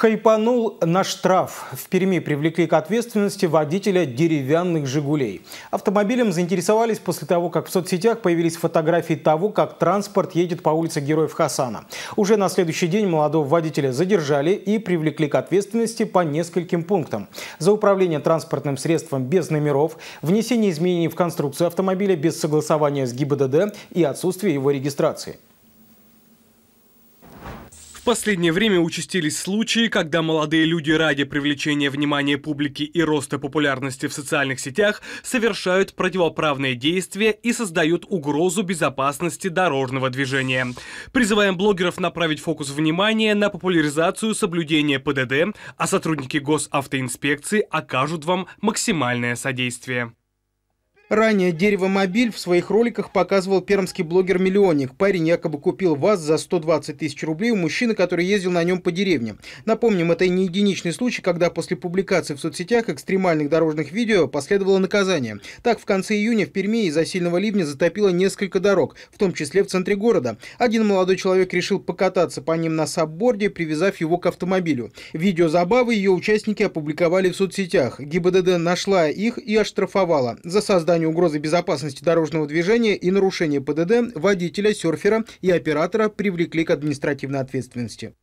Хайпанул на штраф. В Перми привлекли к ответственности водителя деревянных «Жигулей». Автомобилем заинтересовались после того, как в соцсетях появились фотографии того, как транспорт едет по улице Героев Хасана. Уже на следующий день молодого водителя задержали и привлекли к ответственности по нескольким пунктам. За управление транспортным средством без номеров, внесение изменений в конструкцию автомобиля без согласования с ГИБДД и отсутствие его регистрации последнее время участились случаи, когда молодые люди ради привлечения внимания публики и роста популярности в социальных сетях совершают противоправные действия и создают угрозу безопасности дорожного движения. Призываем блогеров направить фокус внимания на популяризацию соблюдения ПДД, а сотрудники госавтоинспекции окажут вам максимальное содействие. Ранее «Дерево Мобиль» в своих роликах показывал пермский блогер-миллионник. Парень якобы купил ВАЗ за 120 тысяч рублей у мужчины, который ездил на нем по деревне. Напомним, это не единичный случай, когда после публикации в соцсетях экстремальных дорожных видео последовало наказание. Так, в конце июня в Перми из-за сильного ливня затопило несколько дорог, в том числе в центре города. Один молодой человек решил покататься по ним на сабборде, привязав его к автомобилю. Видео забавы ее участники опубликовали в соцсетях. ГИБДД нашла их и оштрафовала за создание описанию угрозы безопасности дорожного движения и нарушение ПДД водителя, серфера и оператора привлекли к административной ответственности.